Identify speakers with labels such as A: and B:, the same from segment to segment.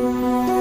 A: Música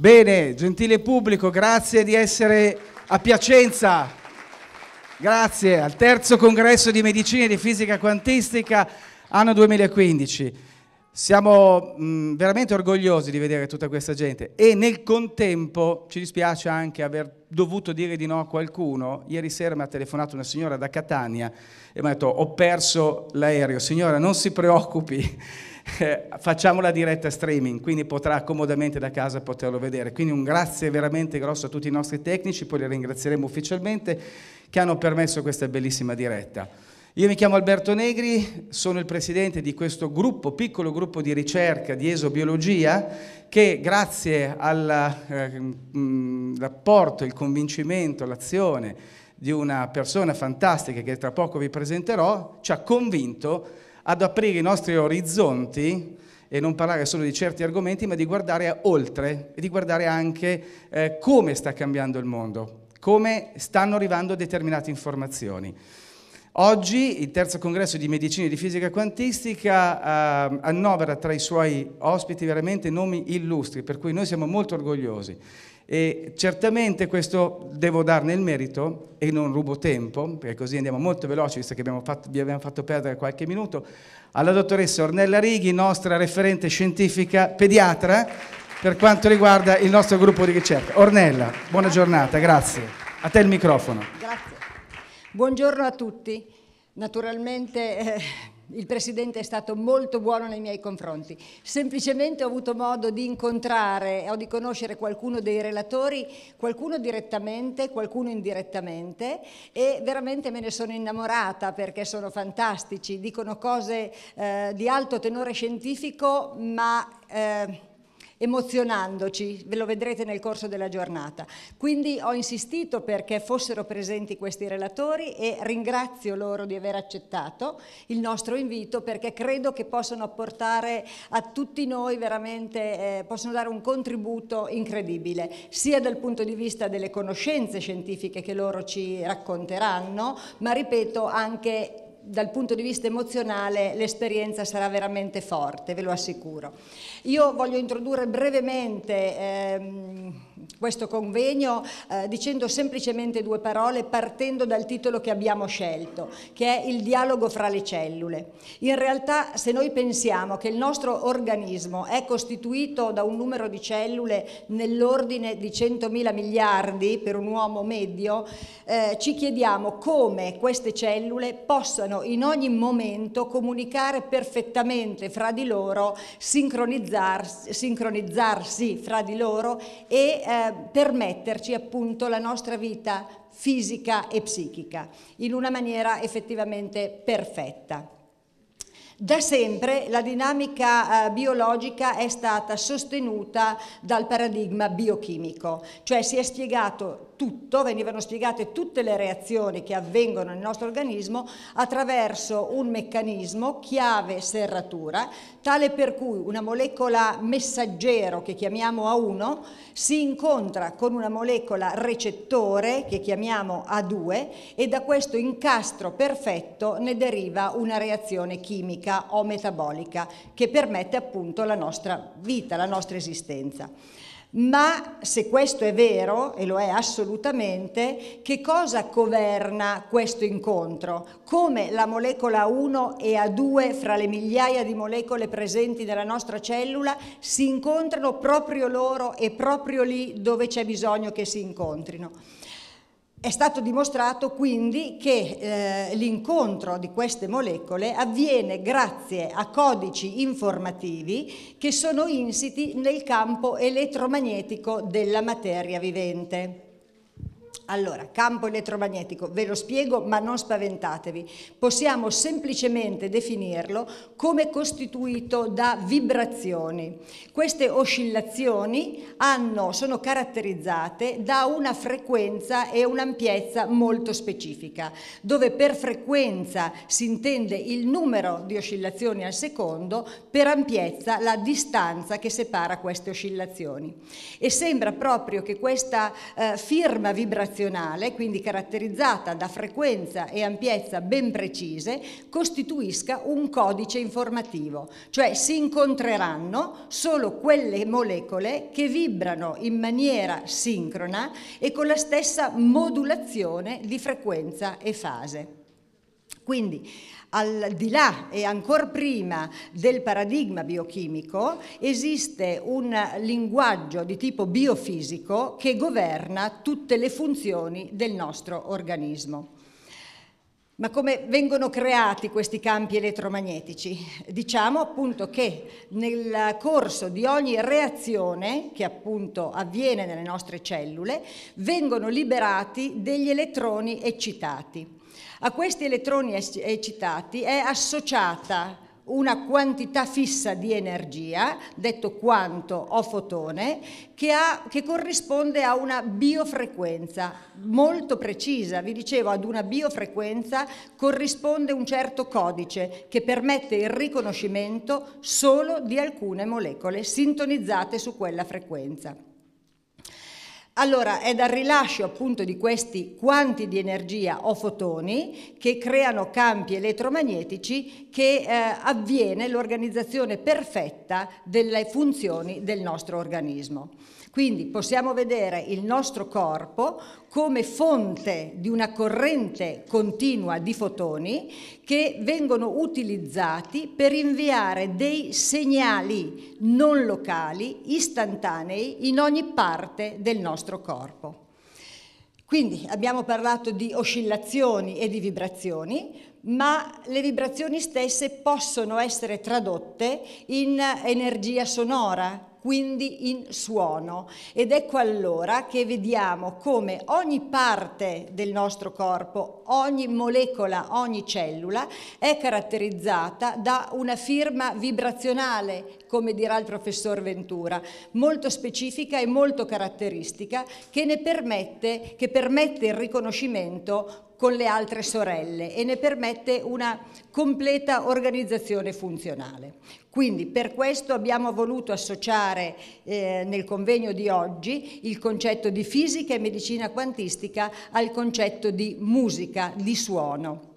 A: Bene, gentile pubblico, grazie di essere a Piacenza. Grazie al terzo congresso di medicina e di fisica quantistica anno 2015. Siamo mh, mm, veramente orgogliosi di vedere tutta questa gente e nel contempo ci dispiace anche aver dovuto dire di no a qualcuno. Ieri sera mi ha telefonato una signora da Catania e mi ha detto ho perso l'aereo. Signora non si preoccupi, eh, facciamo la diretta streaming, quindi potrà comodamente da casa poterlo vedere. Quindi un grazie veramente grosso a tutti i nostri tecnici, poi li ringrazieremo ufficialmente che hanno permesso questa bellissima diretta. Io mi chiamo Alberto Negri, sono il presidente di questo gruppo, piccolo gruppo di ricerca di esobiologia che grazie all'apporto, eh, mm, il convincimento, l'azione di una persona fantastica che tra poco vi presenterò, ci ha convinto ad aprire i nostri orizzonti e non parlare solo di certi argomenti, ma di guardare oltre e di guardare anche eh, come sta cambiando il mondo, come stanno arrivando determinate informazioni. Oggi il terzo congresso di medicina e di fisica quantistica eh, annovera tra i suoi ospiti veramente nomi illustri, per cui noi siamo molto orgogliosi. E certamente questo devo darne il merito e non rubo tempo, perché così andiamo molto veloci, visto che abbiamo fatto, vi abbiamo fatto perdere qualche minuto, alla dottoressa Ornella Righi, nostra referente scientifica pediatra per quanto riguarda il nostro gruppo di ricerca. Ornella, buona giornata, grazie. A te il microfono.
B: Grazie. Buongiorno a tutti. Naturalmente eh, il Presidente è stato molto buono nei miei confronti. Semplicemente ho avuto modo di incontrare o di conoscere qualcuno dei relatori, qualcuno direttamente, qualcuno indirettamente e veramente me ne sono innamorata perché sono fantastici, dicono cose eh, di alto tenore scientifico ma... Eh, emozionandoci, ve lo vedrete nel corso della giornata. Quindi ho insistito perché fossero presenti questi relatori e ringrazio loro di aver accettato il nostro invito perché credo che possano apportare a tutti noi veramente, eh, possono dare un contributo incredibile, sia dal punto di vista delle conoscenze scientifiche che loro ci racconteranno, ma ripeto anche dal punto di vista emozionale l'esperienza sarà veramente forte, ve lo assicuro. Io voglio introdurre brevemente ehm, questo convegno eh, dicendo semplicemente due parole partendo dal titolo che abbiamo scelto, che è il dialogo fra le cellule. In realtà se noi pensiamo che il nostro organismo è costituito da un numero di cellule nell'ordine di 100.000 miliardi per un uomo medio, eh, ci chiediamo come queste cellule possano possano in ogni momento comunicare perfettamente fra di loro, sincronizzarsi, sincronizzarsi fra di loro e eh, permetterci appunto la nostra vita fisica e psichica in una maniera effettivamente perfetta. Da sempre la dinamica eh, biologica è stata sostenuta dal paradigma biochimico, cioè si è spiegato tutto, venivano spiegate tutte le reazioni che avvengono nel nostro organismo attraverso un meccanismo chiave serratura, tale per cui una molecola messaggero che chiamiamo A1 si incontra con una molecola recettore che chiamiamo A2 e da questo incastro perfetto ne deriva una reazione chimica o metabolica che permette appunto la nostra vita, la nostra esistenza. Ma se questo è vero, e lo è assolutamente, che cosa governa questo incontro? Come la molecola 1 e A2 fra le migliaia di molecole presenti nella nostra cellula si incontrano proprio loro e proprio lì dove c'è bisogno che si incontrino. È stato dimostrato quindi che eh, l'incontro di queste molecole avviene grazie a codici informativi che sono insiti nel campo elettromagnetico della materia vivente. Allora, campo elettromagnetico, ve lo spiego ma non spaventatevi, possiamo semplicemente definirlo come costituito da vibrazioni. Queste oscillazioni hanno, sono caratterizzate da una frequenza e un'ampiezza molto specifica, dove per frequenza si intende il numero di oscillazioni al secondo, per ampiezza la distanza che separa queste oscillazioni. E sembra proprio che questa eh, firma vibrazione nazionale, quindi caratterizzata da frequenza e ampiezza ben precise, costituisca un codice informativo, cioè si incontreranno solo quelle molecole che vibrano in maniera sincrona e con la stessa modulazione di frequenza e fase. Quindi al di là e ancora prima del paradigma biochimico esiste un linguaggio di tipo biofisico che governa tutte le funzioni del nostro organismo. Ma come vengono creati questi campi elettromagnetici? Diciamo appunto che nel corso di ogni reazione che appunto avviene nelle nostre cellule vengono liberati degli elettroni eccitati. A questi elettroni eccitati è associata una quantità fissa di energia, detto quanto o fotone, che, ha, che, corrisponde a una biofrequenza molto precisa. Vi dicevo, ad una biofrequenza corrisponde un certo codice che permette il riconoscimento solo di alcune molecole sintonizzate su quella frequenza. Allora è dal rilascio appunto di questi quanti di energia o fotoni che creano campi elettromagnetici che eh, avviene l'organizzazione perfetta delle funzioni del nostro organismo. Quindi possiamo vedere il nostro corpo come fonte di una corrente continua di fotoni che vengono utilizzati per inviare dei segnali non locali, istantanei, in ogni parte del nostro corpo. Quindi abbiamo parlato di oscillazioni e di vibrazioni, ma le vibrazioni stesse possono essere tradotte in energia sonora, quindi in suono. Ed ecco allora che vediamo come ogni parte del nostro corpo, ogni molecola, ogni cellula è caratterizzata da una firma vibrazionale, come dirà il professor Ventura, molto specifica e molto caratteristica che ne permette, che permette il riconoscimento con le altre sorelle e ne permette una completa organizzazione funzionale. Quindi per questo abbiamo voluto associare eh, nel convegno di oggi il concetto di fisica e medicina quantistica al concetto di musica, di suono.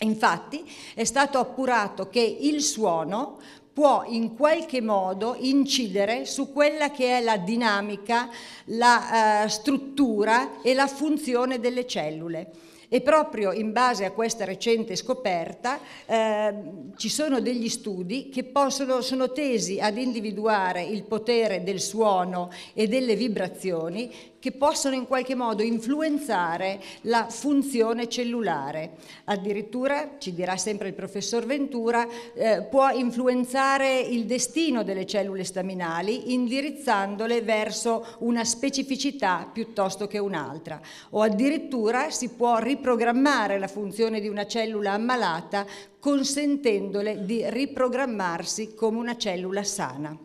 B: Infatti è stato appurato che il suono può in qualche modo incidere su quella che è la dinamica, la eh, struttura e la funzione delle cellule. E proprio in base a questa recente scoperta eh, ci sono degli studi che possono, sono tesi ad individuare il potere del suono e delle vibrazioni che possono in qualche modo influenzare la funzione cellulare. Addirittura, ci dirà sempre il professor Ventura, eh, può influenzare il destino delle cellule staminali indirizzandole verso una specificità piuttosto che un'altra. O addirittura si può riprogrammare la funzione di una cellula ammalata consentendole di riprogrammarsi come una cellula sana.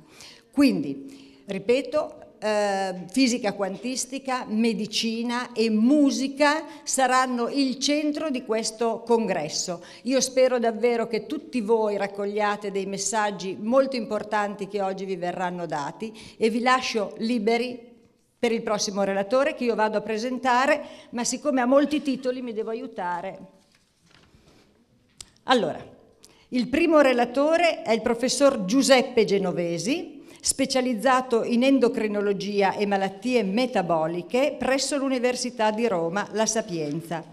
B: Quindi, ripeto, eh, fisica quantistica, medicina e musica saranno il centro di questo congresso. Io spero davvero che tutti voi raccogliate dei messaggi molto importanti che oggi vi verranno dati e vi lascio liberi per il prossimo relatore che io vado a presentare, ma siccome ha molti titoli mi devo aiutare. Allora, il primo relatore è il professor Giuseppe Genovesi, specializzato in endocrinologia e malattie metaboliche presso l'Università di Roma La Sapienza.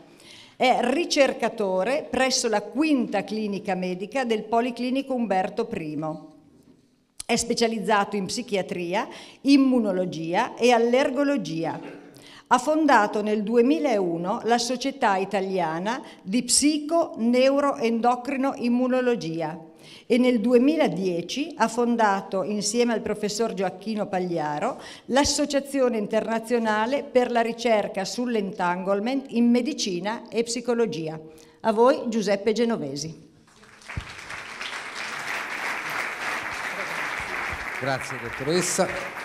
B: È ricercatore presso la quinta clinica medica del Policlinico Umberto I. È specializzato in psichiatria, immunologia e allergologia ha fondato nel 2001 la Società Italiana di Psico-Neuroendocrino-Immunologia e nel 2010 ha fondato insieme al professor Gioacchino Pagliaro l'Associazione Internazionale per la ricerca sull'entanglement in medicina e psicologia. A voi Giuseppe Genovesi.
C: Grazie dottoressa.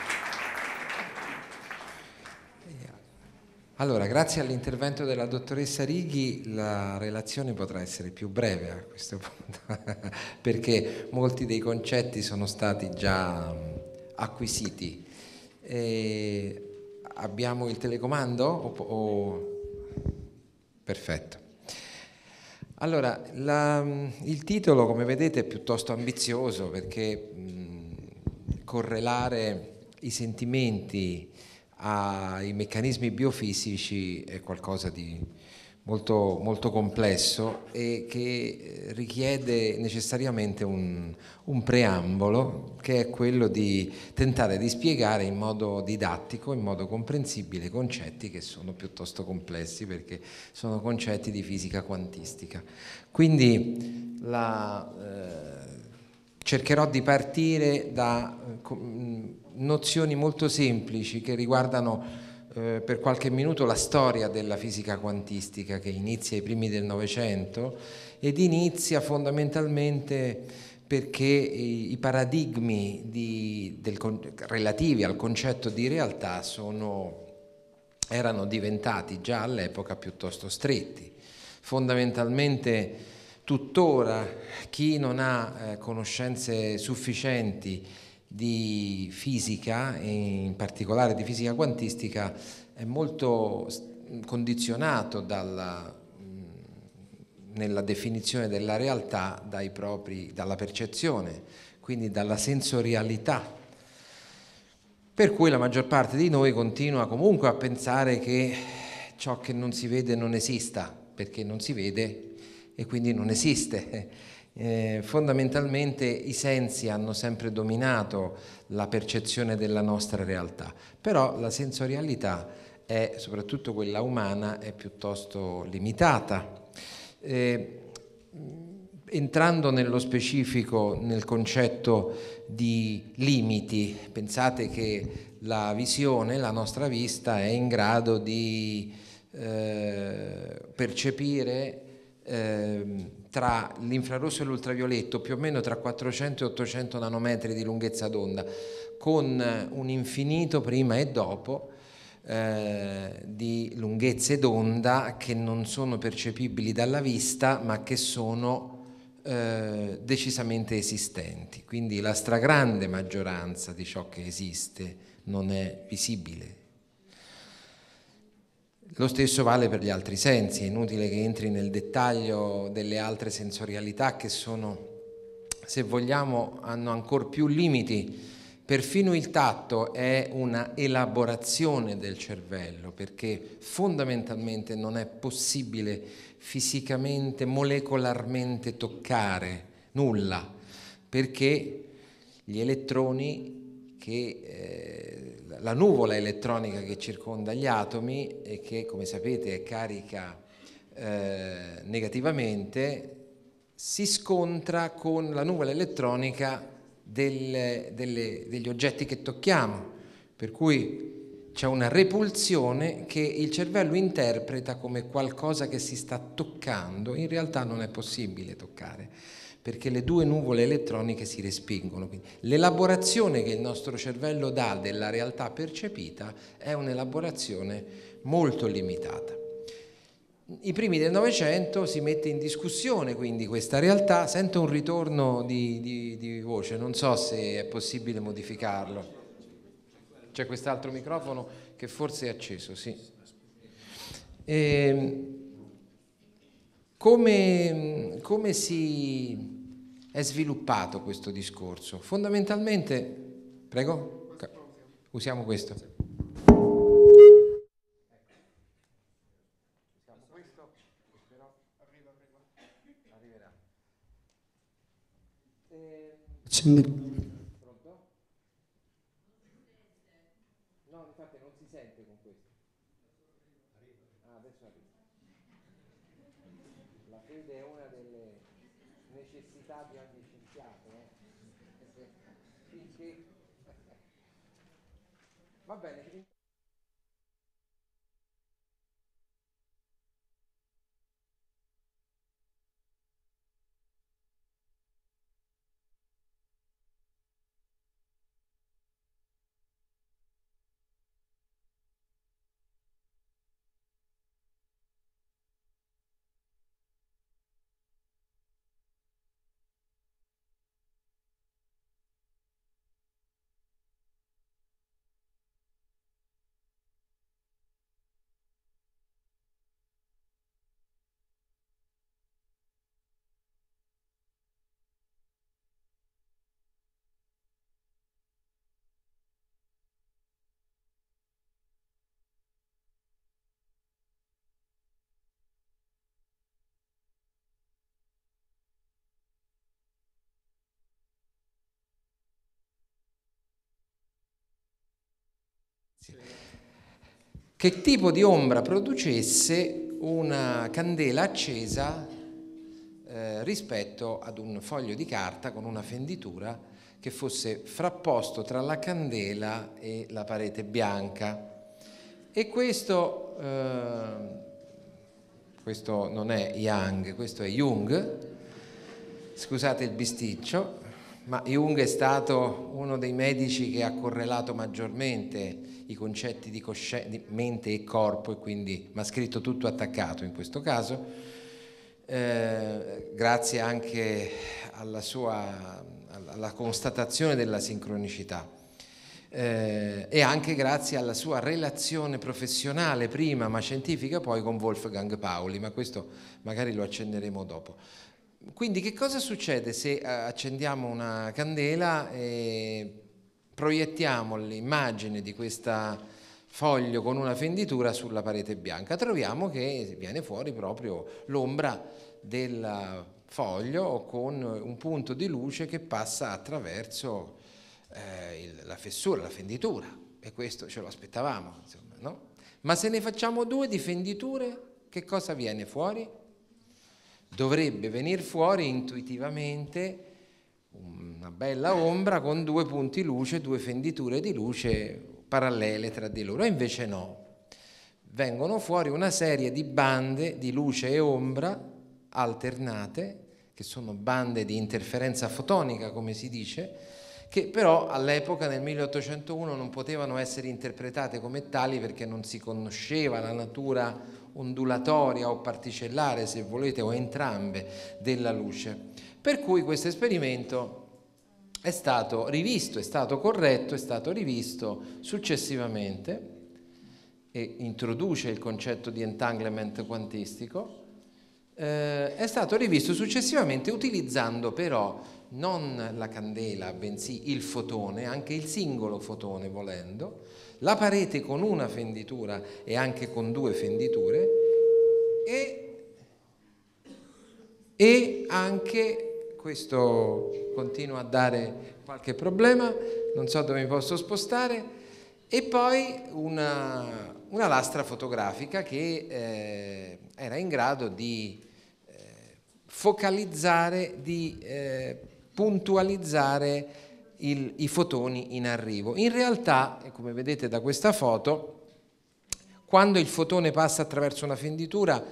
C: Allora, grazie all'intervento della dottoressa Righi la relazione potrà essere più breve a questo punto, perché molti dei concetti sono stati già acquisiti. E abbiamo il telecomando? O, o... Perfetto. Allora, la, il titolo, come vedete, è piuttosto ambizioso perché mh, correlare i sentimenti ai meccanismi biofisici è qualcosa di molto, molto complesso e che eh, richiede necessariamente un, un, preambolo che è quello di tentare di spiegare in modo didattico, in modo comprensibile concetti che sono piuttosto complessi perché sono concetti di fisica quantistica. Quindi la, eh, cercherò di partire da... Eh, com- nozioni molto semplici che riguardano eh, per qualche minuto la storia della fisica quantistica che inizia ai primi del Novecento ed inizia fondamentalmente perché i paradigmi di, del, relativi al concetto di realtà sono, erano diventati già all'epoca piuttosto stretti. Fondamentalmente tuttora chi non ha eh, conoscenze sufficienti di fisica, in particolare di fisica quantistica, è molto condizionato dalla, nella definizione della realtà propri, dalla percezione, quindi dalla sensorialità. Per cui la maggior parte di noi continua comunque a pensare che ciò che non si vede non esista, perché non si vede e quindi non esiste eh, fondamentalmente i sensi hanno sempre dominato la percezione della nostra realtà, però la sensorialità, è, soprattutto quella umana, è piuttosto limitata. Eh, entrando nello specifico nel concetto di limiti, pensate che la visione, la nostra vista è in grado di eh, percepire Ehm, tra l'infrarosso e l'ultravioletto più o meno tra 400 e 800 nanometri di lunghezza d'onda con un infinito prima e dopo eh, di lunghezze d'onda che non sono percepibili dalla vista ma che sono eh, decisamente esistenti quindi la stragrande maggioranza di ciò che esiste non è visibile lo stesso vale per gli altri sensi, è inutile che entri nel dettaglio delle altre sensorialità che sono, se vogliamo, hanno ancora più limiti. Perfino il tatto è una elaborazione del cervello perché fondamentalmente non è possibile fisicamente, molecolarmente toccare nulla perché gli elettroni che eh, la nuvola elettronica che circonda gli atomi e che, come sapete, è carica eh, negativamente, si scontra con la nuvola elettronica del, delle, degli oggetti che tocchiamo, per cui c'è una repulsione che il cervello interpreta come qualcosa che si sta toccando, in realtà non è possibile toccare perché le due nuvole elettroniche si respingono. L'elaborazione che il nostro cervello dà della realtà percepita è un'elaborazione molto limitata. I primi del Novecento si mette in discussione quindi questa realtà, sento un ritorno di, di, di voce, non so se è possibile modificarlo. C'è quest'altro microfono che forse è acceso, sì. E ehm, come, come si, è sviluppato questo discorso. Fondamentalmente, prego, usiamo questo. Pronto? No, infatti non si sente con Accendi. Ah, La fede è una delle necessità di ogni scienziato, eh? finché... Va bene. Che tipo di ombra producesse una candela accesa eh, rispetto ad un foglio di carta con una fenditura che fosse frapposto tra la candela e la parete bianca. E questo, eh, questo non è Yang, questo è Jung, scusate il bisticcio, ma Jung è stato uno dei medici che ha correlato maggiormente i concetti di, di mente e corpo, e quindi, ma scritto tutto attaccato in questo caso. Eh, grazie anche alla sua alla constatazione della sincronicità eh, e anche grazie alla sua relazione professionale prima ma scientifica poi con Wolfgang Pauli, ma questo magari lo accenderemo dopo. Quindi che cosa succede se eh, accendiamo una candela e proiettiamo l'immagine di questa foglio con una fenditura sulla parete bianca, troviamo che viene fuori proprio l'ombra del foglio con un punto di luce che passa attraverso eh, il, la fessura, la fenditura e questo ce lo aspettavamo, insomma, no? Ma se ne facciamo due di fenditure, che cosa viene fuori? Dovrebbe venire fuori intuitivamente una bella ombra con due punti luce, due fenditure di luce parallele tra di loro, e invece no. Vengono fuori una serie di bande di luce e ombra alternate, che sono bande di interferenza fotonica, come si dice, che però all'epoca nel 1801 non potevano essere interpretate come tali perché non si conosceva la natura ondulatoria o particellare, se volete, o entrambe della luce. Per cui questo esperimento è stato rivisto, è stato corretto, è stato rivisto successivamente e introduce il concetto di entanglement quantistico, eh, è stato rivisto successivamente utilizzando però non la candela, bensì il fotone, anche il singolo fotone volendo, la parete con una fenditura e anche con due fenditure e, e anche questo continua a dare qualche problema, non so dove mi posso spostare, e poi una, una lastra fotografica che eh, era in grado di eh, focalizzare, di eh, puntualizzare il, i fotoni in arrivo. In realtà, come vedete da questa foto, quando il fotone passa attraverso una fenditura,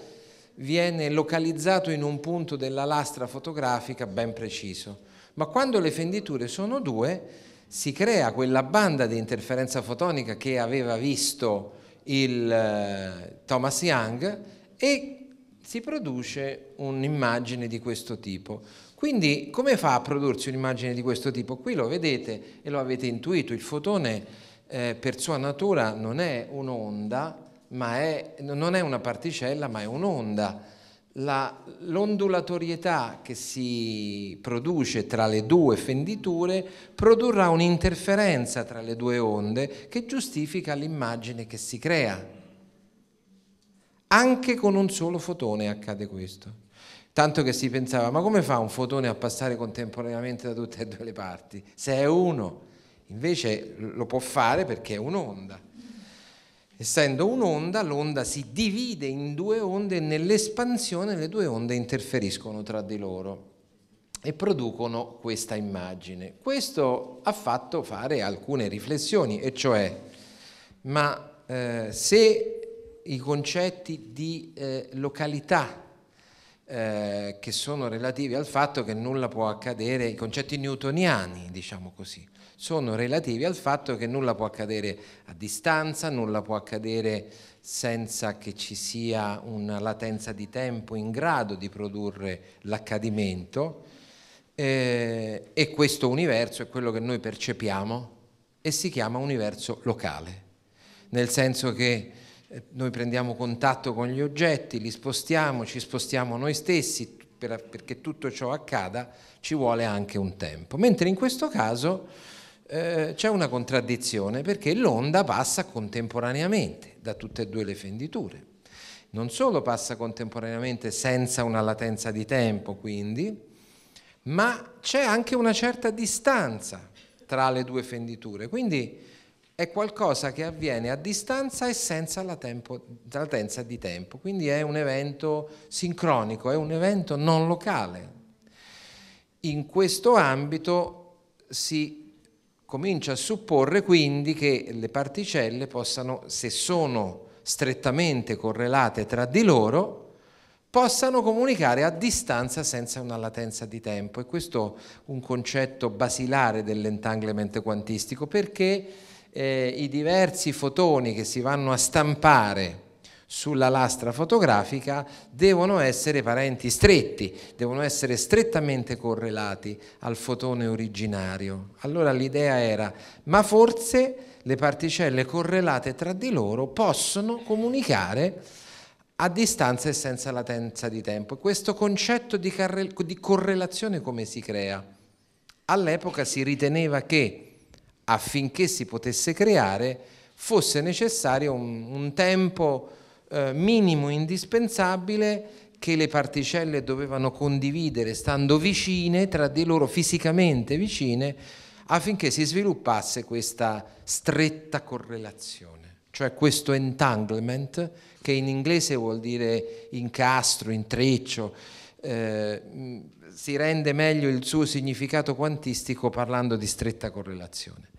C: viene localizzato in un punto della lastra fotografica ben preciso, ma quando le fenditure sono due si crea quella banda di interferenza fotonica che aveva visto il eh, Thomas Young e si produce un'immagine di questo tipo. Quindi come fa a prodursi un'immagine di questo tipo? Qui lo vedete e lo avete intuito, il fotone eh, per sua natura non è un'onda, ma è, non è una particella ma è un'onda. l'ondulatorietà che si produce tra le due fenditure produrrà un'interferenza tra le due onde che giustifica l'immagine che si crea. Anche con un solo fotone accade questo. Tanto che si pensava, ma come fa un fotone a passare contemporaneamente da tutte e due le parti? Se è uno, invece lo può fare perché è un'onda. Essendo un'onda, l'onda si divide in due onde e nell'espansione le due onde interferiscono tra di loro e producono questa immagine. Questo ha fatto fare alcune riflessioni, e cioè, ma eh, se i concetti di eh, località eh, che sono relativi al fatto che nulla può accadere, i concetti newtoniani, diciamo così, sono relativi al fatto che nulla può accadere a distanza, nulla può accadere senza che ci sia una latenza di tempo in grado di produrre l'accadimento eh, e questo universo è quello che noi percepiamo e si chiama universo locale, nel senso che eh, noi prendiamo contatto con gli oggetti, li spostiamo, ci spostiamo noi stessi, perché tutto ciò accada ci vuole anche un tempo. Mentre in questo caso eh, c'è una contraddizione perché l'onda passa contemporaneamente da tutte e due le fenditure. Non solo passa contemporaneamente senza una latenza di tempo, quindi, ma c'è anche una certa distanza tra le due fenditure, quindi è qualcosa che avviene a distanza e senza la tempo, latenza di tempo, quindi è un evento sincronico, è un evento non locale. In questo ambito si comincia a supporre quindi che le particelle possano, se sono strettamente correlate tra di loro, possano comunicare a distanza senza una latenza di tempo. E questo è un concetto basilare dell'entanglement quantistico, perché eh, i diversi fotoni che si vanno a stampare sulla lastra fotografica devono essere parenti stretti, devono essere strettamente correlati al fotone originario. Allora l'idea era, ma forse le particelle correlate tra di loro possono comunicare a distanza e senza latenza di tempo. Questo concetto di, di correlazione come si crea? All'epoca si riteneva che affinché si potesse creare fosse necessario un, un tempo eh, minimo indispensabile che le particelle dovevano condividere stando vicine tra di loro, fisicamente vicine, affinché si sviluppasse questa stretta correlazione, cioè questo entanglement che in inglese vuol dire incastro, intreccio, eh, si rende meglio il suo significato quantistico parlando di stretta correlazione.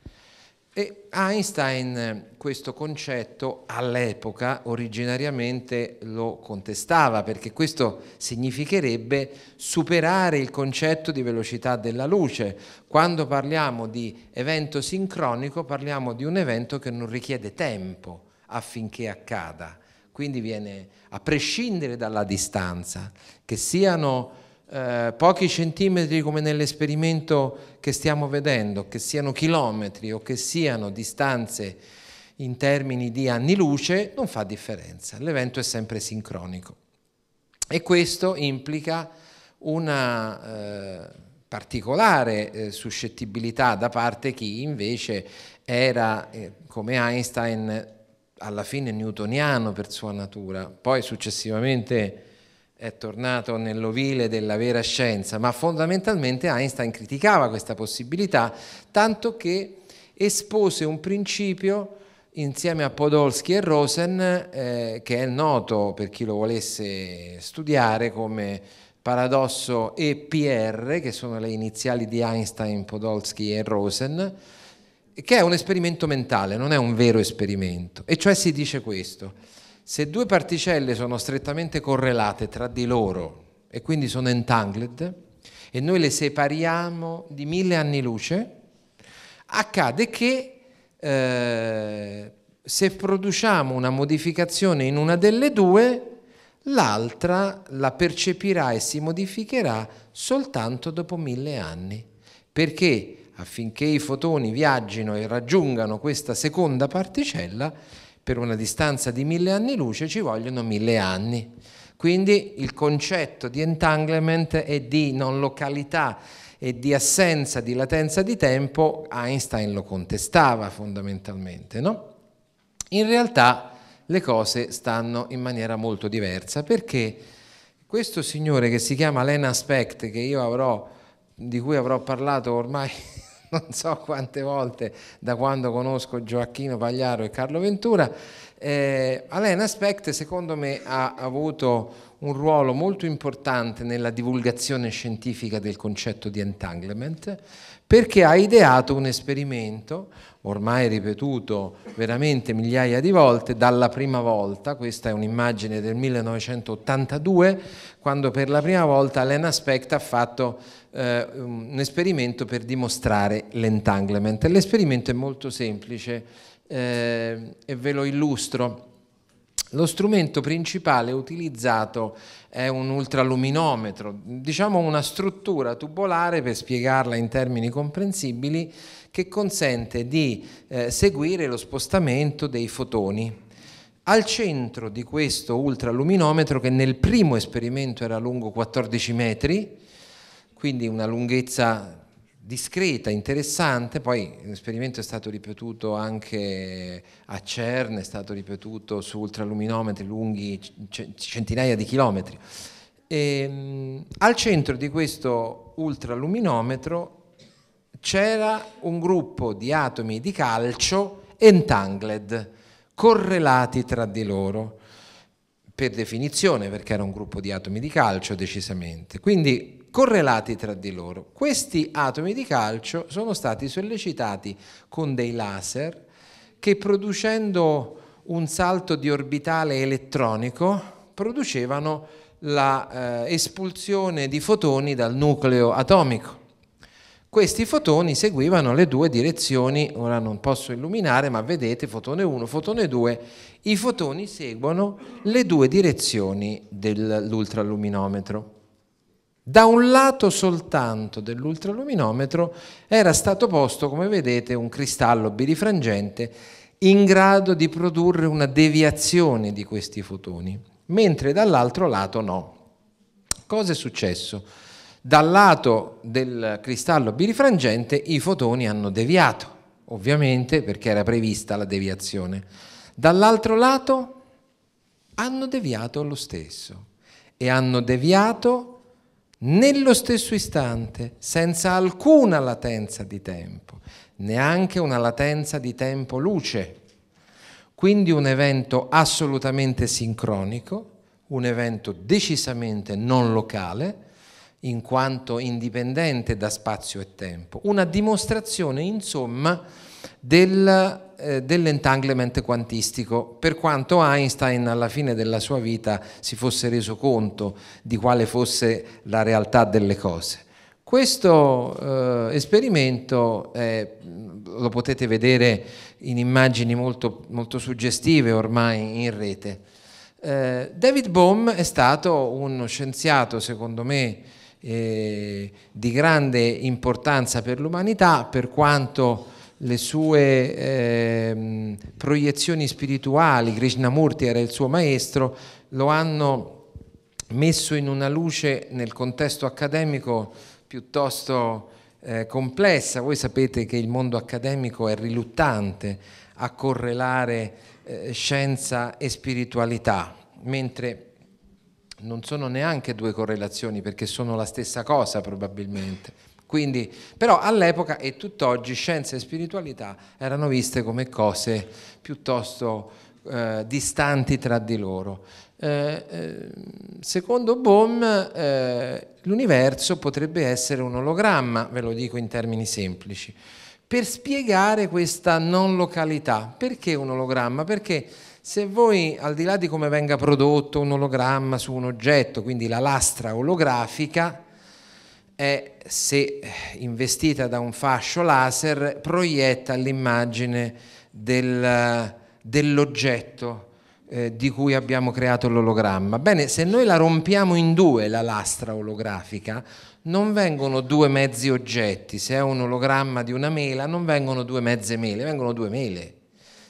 C: E Einstein eh, questo concetto all'epoca originariamente lo contestava perché questo significherebbe superare il concetto di velocità della luce. Quando parliamo di evento sincronico parliamo di un evento che non richiede tempo affinché accada, quindi viene a prescindere dalla distanza, che siano eh, pochi centimetri come nell'esperimento che stiamo vedendo, che siano chilometri o che siano distanze in termini di anni luce, non fa differenza, l'evento è sempre sincronico. E questo implica una eh, particolare eh, suscettibilità da parte chi invece era, eh, come Einstein, alla fine newtoniano per sua natura, poi successivamente è tornato nell'ovile della vera scienza, ma fondamentalmente Einstein criticava questa possibilità, tanto che espose un principio insieme a Podolsky e Rosen, eh, che è noto per chi lo volesse studiare come paradosso EPR, che sono le iniziali di Einstein, Podolsky e Rosen, che è un esperimento mentale, non è un vero esperimento. E cioè si dice questo se due particelle sono strettamente correlate tra di loro e quindi sono entangled e noi le separiamo di mille anni luce, accade che eh, se produciamo una modificazione in una delle due, l'altra la percepirà e si modificherà soltanto dopo mille anni, perché affinché i fotoni viaggino e raggiungano questa seconda particella, per una distanza di mille anni luce ci vogliono mille anni. Quindi il concetto di entanglement e di non località e di assenza di latenza di tempo Einstein lo contestava fondamentalmente. No? In realtà le cose stanno in maniera molto diversa perché questo signore che si chiama Lena Aspect, che io avrò, di cui avrò parlato ormai non so quante volte da quando conosco Gioacchino Pagliaro e Carlo Ventura, eh, Alain Aspect secondo me ha avuto un ruolo molto importante nella divulgazione scientifica del concetto di entanglement perché ha ideato un esperimento, ormai ripetuto veramente migliaia di volte, dalla prima volta, questa è un'immagine del 1982, quando per la prima volta Lena Specht ha fatto eh, un esperimento per dimostrare l'entanglement. L'esperimento è molto semplice eh, e ve lo illustro. Lo strumento principale utilizzato è un ultraluminometro, diciamo una struttura tubolare per spiegarla in termini comprensibili che consente di eh, seguire lo spostamento dei fotoni. Al centro di questo ultraluminometro, che nel primo esperimento era lungo 14 metri, quindi una lunghezza discreta, interessante, poi l'esperimento è stato ripetuto anche a CERN, è stato ripetuto su ultraluminometri lunghi centinaia di chilometri. E, ehm, al centro di questo ultraluminometro c'era un gruppo di atomi di calcio entangled, correlati tra di loro, per definizione perché era un gruppo di atomi di calcio decisamente. Quindi correlati tra di loro. Questi atomi di calcio sono stati sollecitati con dei laser che producendo un salto di orbitale elettronico producevano l'espulsione eh, di fotoni dal nucleo atomico. Questi fotoni seguivano le due direzioni, ora non posso illuminare, ma vedete fotone 1, fotone 2, i fotoni seguono le due direzioni dell'ultraluminometro. Da un lato soltanto dell'ultraluminometro era stato posto, come vedete, un cristallo birifrangente in grado di produrre una deviazione di questi fotoni, mentre dall'altro lato no. Cosa è successo? Dal lato del cristallo birifrangente i fotoni hanno deviato, ovviamente perché era prevista la deviazione. Dall'altro lato hanno deviato lo stesso e hanno deviato nello stesso istante, senza alcuna latenza di tempo, neanche una latenza di tempo luce. Quindi un evento assolutamente sincronico, un evento decisamente non locale, in quanto indipendente da spazio e tempo, una dimostrazione, insomma, del, eh, dell'entanglement quantistico, per quanto Einstein alla fine della sua vita si fosse reso conto di quale fosse la realtà delle cose. Questo eh, esperimento eh, lo potete vedere in immagini molto, molto suggestive ormai in rete. Eh, David Bohm è stato uno scienziato, secondo me, eh, di grande importanza per l'umanità, per quanto le sue eh, proiezioni spirituali, Krishnamurti era il suo maestro, lo hanno messo in una luce nel contesto accademico piuttosto eh, complessa. Voi sapete che il mondo accademico è riluttante a correlare eh, scienza e spiritualità, mentre non sono neanche due correlazioni perché sono la stessa cosa probabilmente quindi, però all'epoca e tutt'oggi scienza e spiritualità erano viste come cose piuttosto eh, distanti tra di loro. Eh, eh, secondo Bohm eh, l'universo potrebbe essere un ologramma, ve lo dico in termini semplici, per spiegare questa non località. Perché un ologramma? Perché se voi, al di là di come venga prodotto un ologramma su un oggetto, quindi la lastra olografica, è se investita da un fascio laser proietta l'immagine del, dell'oggetto eh, di cui abbiamo creato l'ologramma. Bene, se noi la rompiamo in due la lastra olografica, non vengono due mezzi oggetti, se è un ologramma di una mela non vengono due mezze mele, vengono due mele.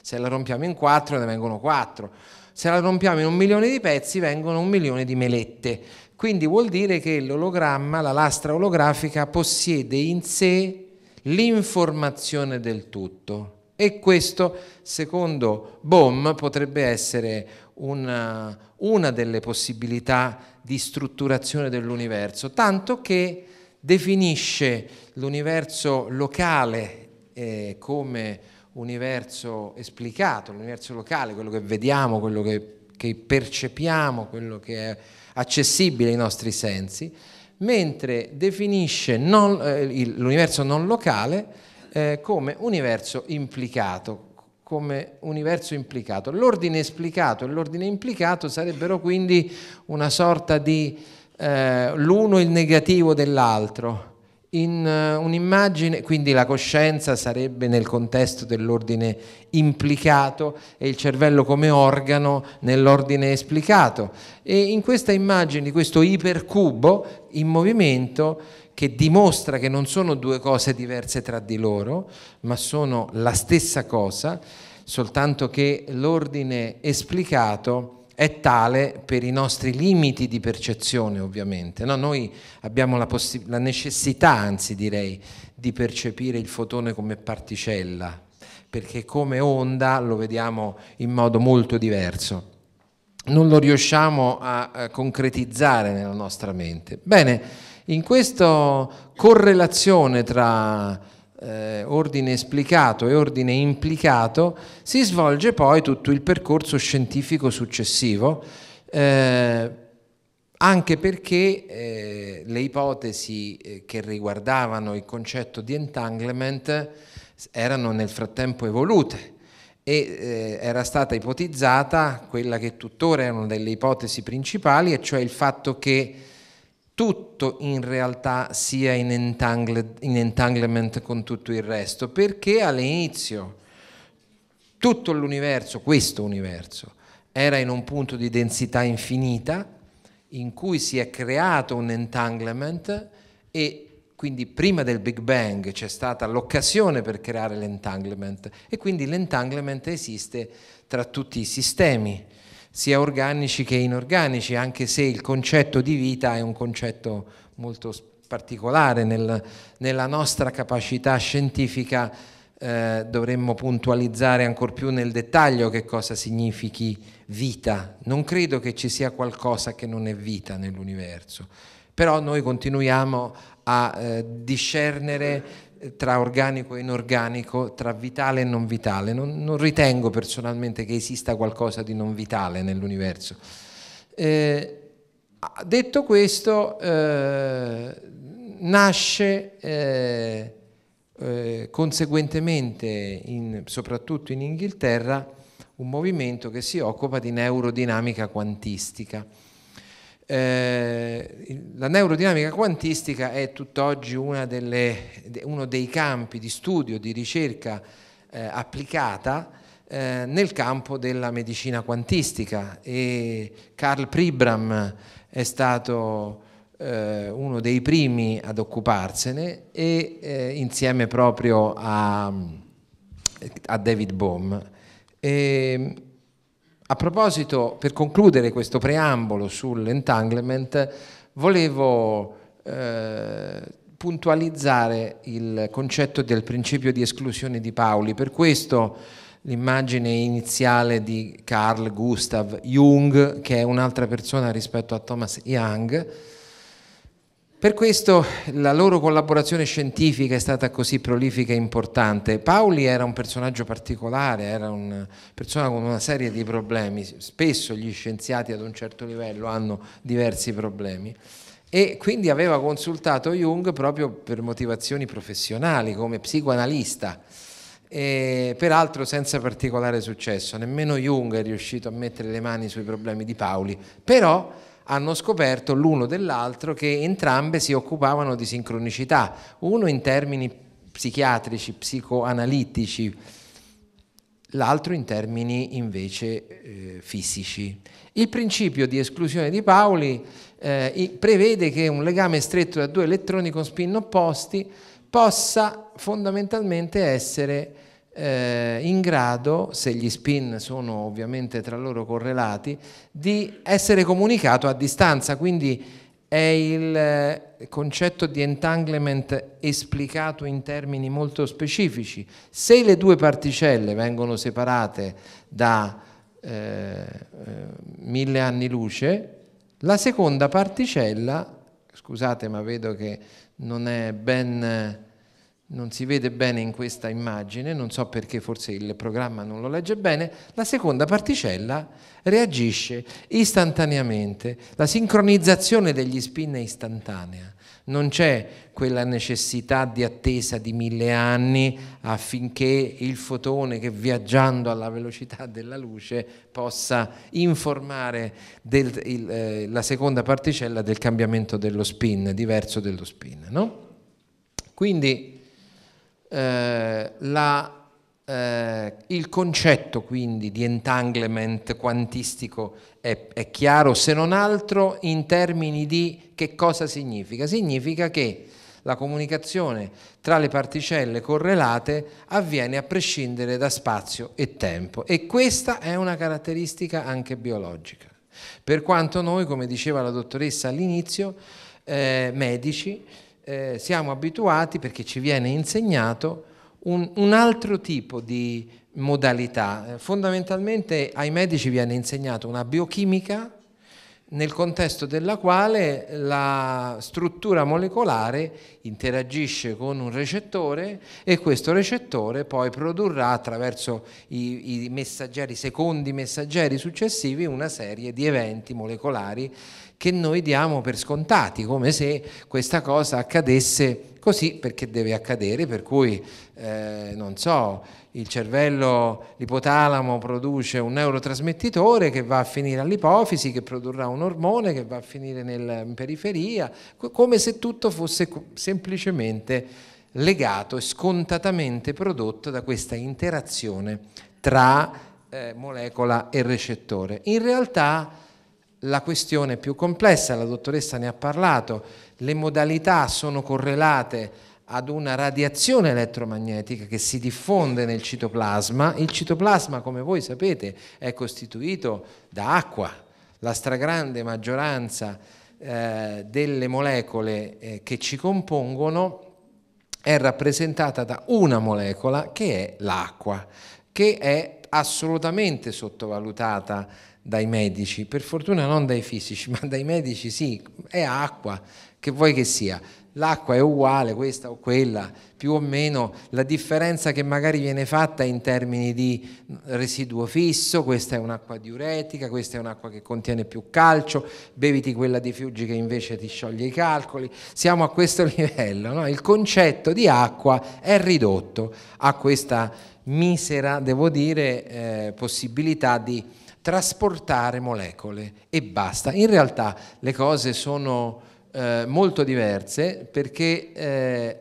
C: Se la rompiamo in quattro ne vengono quattro. Se la rompiamo in un milione di pezzi vengono un milione di melette. Quindi vuol dire che l'ologramma, la lastra olografica, possiede in sé l'informazione del tutto. E questo, secondo Bohm, potrebbe essere una, uh, una delle possibilità di strutturazione dell'universo, tanto che definisce l'universo locale eh, come universo esplicato, l'universo locale, quello che vediamo, quello che, che percepiamo, quello che è accessibile ai nostri sensi, mentre definisce eh, l'universo non locale eh, come universo implicato, come universo implicato. L'ordine esplicato e l'ordine implicato sarebbero quindi una sorta di eh, l'uno il negativo dell'altro, in eh, un'immagine, quindi la coscienza sarebbe nel contesto dell'ordine implicato e il cervello come organo nell'ordine esplicato. E in questa immagine di questo ipercubo in movimento che dimostra che non sono due cose diverse tra di loro, ma sono la stessa cosa, soltanto che l'ordine esplicato è tale per i nostri limiti di percezione ovviamente. No? Noi abbiamo la, la, necessità, anzi direi, di percepire il fotone come particella, perché come onda lo vediamo in modo molto diverso. Non lo riusciamo a, a eh, concretizzare nella nostra mente. Bene, in questa correlazione tra eh, ordine esplicato e ordine implicato, si svolge poi tutto il percorso scientifico successivo, eh, anche perché eh, le ipotesi eh, che riguardavano il concetto di entanglement erano nel frattempo evolute e eh, era stata ipotizzata quella che tuttora è una delle ipotesi principali, e cioè il fatto che tutto in realtà sia in, in entanglement con tutto il resto, perché all'inizio tutto l'universo, questo universo, era in un punto di densità infinita in cui si è creato un entanglement e quindi prima del Big Bang c'è stata l'occasione per creare l'entanglement e quindi l'entanglement esiste tra tutti i sistemi sia organici che inorganici, anche se il concetto di vita è un concetto molto particolare nel, nella nostra capacità scientifica. Eh, dovremmo puntualizzare ancora più nel dettaglio che cosa significhi vita. Non credo che ci sia qualcosa che non è vita nell'universo, però noi continuiamo a eh, discernere tra organico e inorganico, tra vitale e non vitale. Non, non ritengo personalmente che esista qualcosa di non vitale nell'universo. Eh, detto questo, eh, nasce eh, eh, conseguentemente, in, soprattutto in Inghilterra, un movimento che si occupa di neurodinamica quantistica eh, la neurodinamica quantistica è tutt'oggi uno dei campi di studio, di ricerca eh, applicata eh, nel campo della medicina quantistica e Carl Pribram è stato eh, uno dei primi ad occuparsene e eh, insieme proprio a, a David Bohm. E, ehm, a proposito, per concludere questo preambolo sull'entanglement, volevo eh, puntualizzare il concetto del principio di esclusione di Pauli. Per questo l'immagine iniziale di Carl Gustav Jung, che è un'altra persona rispetto a Thomas Young, per questo la loro collaborazione scientifica è stata così prolifica e importante. Paoli era un personaggio particolare, era una persona con una serie di problemi, spesso gli scienziati ad un certo livello hanno diversi problemi e quindi aveva consultato Jung proprio per motivazioni professionali come psicoanalista. E, peraltro senza particolare successo, nemmeno Jung è riuscito a mettere le mani sui problemi di Paoli, però hanno scoperto l'uno dell'altro che entrambe si occupavano di sincronicità, uno in termini psichiatrici, psicoanalitici, l'altro in termini invece eh, fisici. Il principio di esclusione di Pauli eh, prevede che un legame stretto da due elettroni con spin opposti possa fondamentalmente essere eh, in grado, se gli spin sono ovviamente tra loro correlati, di essere comunicato a distanza, quindi è il eh, concetto di entanglement esplicato in termini molto specifici. Se le due particelle vengono separate da eh, eh mille anni luce, la seconda particella, scusate ma vedo che non è ben non si vede bene in questa immagine, non so perché forse il programma non lo legge bene, la seconda particella reagisce istantaneamente, la sincronizzazione degli spin è istantanea, non c'è quella necessità di attesa di mille anni affinché il fotone che viaggiando alla velocità della luce possa informare del, il, eh, la seconda particella del cambiamento dello spin, diverso dello spin. No? Quindi eh, la, eh, il concetto quindi di entanglement quantistico è, è chiaro, se non altro in termini di che cosa significa. Significa che la comunicazione tra le particelle correlate avviene a prescindere da spazio e tempo e questa è una caratteristica anche biologica. Per quanto noi, come diceva la dottoressa all'inizio, eh, medici eh, siamo abituati, perché ci viene insegnato, un, un altro tipo di modalità. Eh, fondamentalmente ai medici viene insegnata una biochimica nel contesto della quale la struttura molecolare interagisce con un recettore e questo recettore poi produrrà attraverso i, i messaggeri, secondi messaggeri successivi una serie di eventi molecolari che noi diamo per scontati, come se questa cosa accadesse così perché deve accadere, per cui eh, non so, il cervello, l'ipotalamo produce un neurotrasmettitore che va a finire all'ipofisi, che produrrà un ormone che va a finire nel, in periferia, come se tutto fosse semplicemente legato e scontatamente prodotto da questa interazione tra eh, molecola e recettore. In realtà la questione più complessa, la dottoressa ne ha parlato, le modalità sono correlate ad una radiazione elettromagnetica che si diffonde nel citoplasma. Il citoplasma, come voi sapete, è costituito da acqua, la stragrande maggioranza eh, delle molecole eh, che ci compongono è rappresentata da una molecola che è l'acqua, che è assolutamente sottovalutata dai medici, per fortuna non dai fisici, ma dai medici sì, è acqua, che vuoi che sia. L'acqua è uguale, questa o quella, più o meno la differenza che magari viene fatta in termini di residuo fisso, questa è un'acqua diuretica, questa è un'acqua che contiene più calcio, beviti quella di Fiuggi che invece ti scioglie i calcoli, siamo a questo livello, no? il concetto di acqua è ridotto a questa misera, devo dire, eh, possibilità di trasportare molecole e basta. In realtà le cose sono eh, molto diverse perché eh,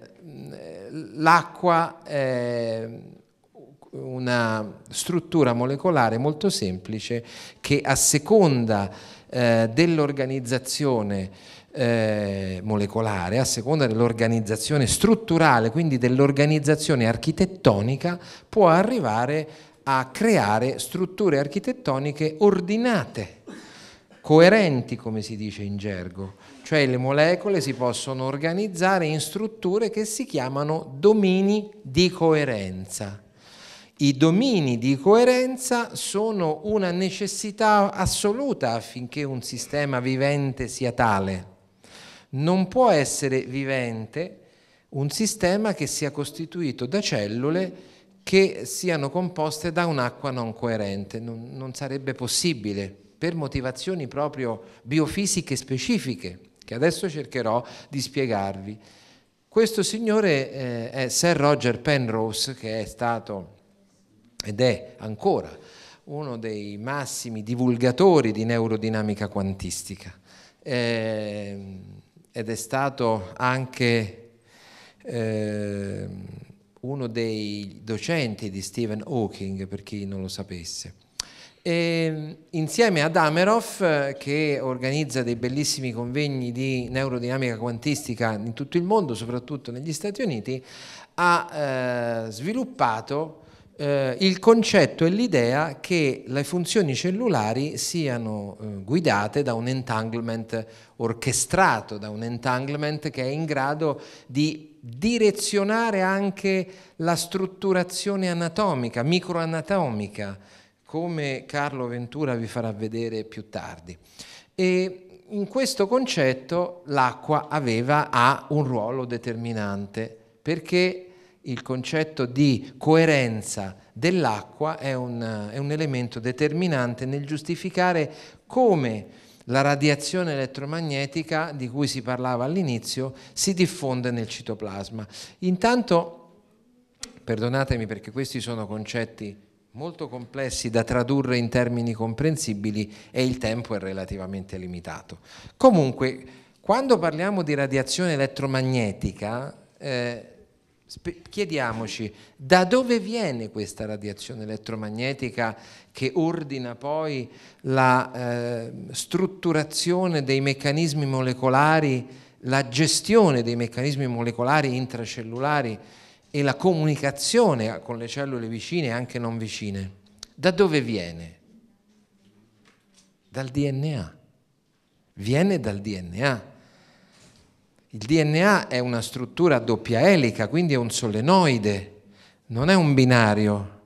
C: l'acqua è una struttura molecolare molto semplice che a seconda eh, dell'organizzazione eh, molecolare a seconda dell'organizzazione strutturale, quindi dell'organizzazione architettonica, può arrivare a creare strutture architettoniche ordinate, coerenti come si dice in gergo, cioè le molecole si possono organizzare in strutture che si chiamano domini di coerenza. I domini di coerenza sono una necessità assoluta affinché un sistema vivente sia tale. Non può essere vivente un sistema che sia costituito da cellule che siano composte da un'acqua non coerente. Non, non, sarebbe possibile per motivazioni proprio biofisiche specifiche, che adesso cercherò di spiegarvi. Questo signore eh, è Sir Roger Penrose, che è stato ed è ancora uno dei massimi divulgatori di neurodinamica quantistica eh, ed è stato anche eh, uno dei docenti di Stephen Hawking, per chi non lo sapesse. E, insieme ad Ameroff, che organizza dei bellissimi convegni di neurodinamica quantistica in tutto il mondo, soprattutto negli Stati Uniti, ha eh, sviluppato eh, il concetto e l'idea che le funzioni cellulari siano eh, guidate da un entanglement orchestrato, da un entanglement che è in grado di direzionare anche la strutturazione anatomica, microanatomica, come Carlo Ventura vi farà vedere più tardi. E in questo concetto l'acqua aveva, ha un ruolo determinante, perché il concetto di coerenza dell'acqua è un, è un elemento determinante nel giustificare come la radiazione elettromagnetica di cui si parlava all'inizio si diffonde nel citoplasma. Intanto, perdonatemi perché questi sono concetti molto complessi da tradurre in termini comprensibili e il tempo è relativamente limitato. Comunque, quando parliamo di radiazione elettromagnetica, eh, chiediamoci da dove viene questa radiazione elettromagnetica che ordina poi la eh, strutturazione dei meccanismi molecolari, la gestione dei meccanismi molecolari intracellulari e la comunicazione con le cellule vicine e anche non vicine. Da dove viene? Dal DNA. Viene dal DNA. Il DNA è una struttura a doppia elica, quindi è un solenoide, non è un binario